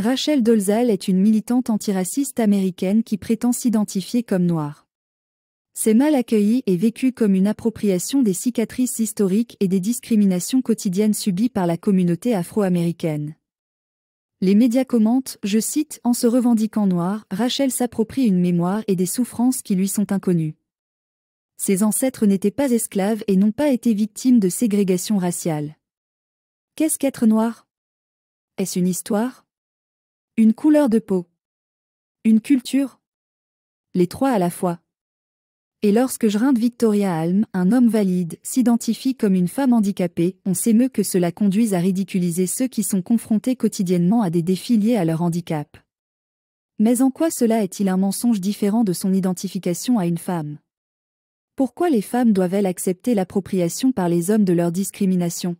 Rachel Dolzal est une militante antiraciste américaine qui prétend s'identifier comme noire. C'est mal accueilli et vécu comme une appropriation des cicatrices historiques et des discriminations quotidiennes subies par la communauté afro-américaine. Les médias commentent, je cite, En se revendiquant noire, Rachel s'approprie une mémoire et des souffrances qui lui sont inconnues. Ses ancêtres n'étaient pas esclaves et n'ont pas été victimes de ségrégation raciale. Qu'est-ce qu'être noir Est-ce une histoire une couleur de peau. Une culture. Les trois à la fois. Et lorsque je Victoria Alm, un homme valide, s'identifie comme une femme handicapée, on s'émeut que cela conduise à ridiculiser ceux qui sont confrontés quotidiennement à des défis liés à leur handicap. Mais en quoi cela est-il un mensonge différent de son identification à une femme Pourquoi les femmes doivent-elles accepter l'appropriation par les hommes de leur discrimination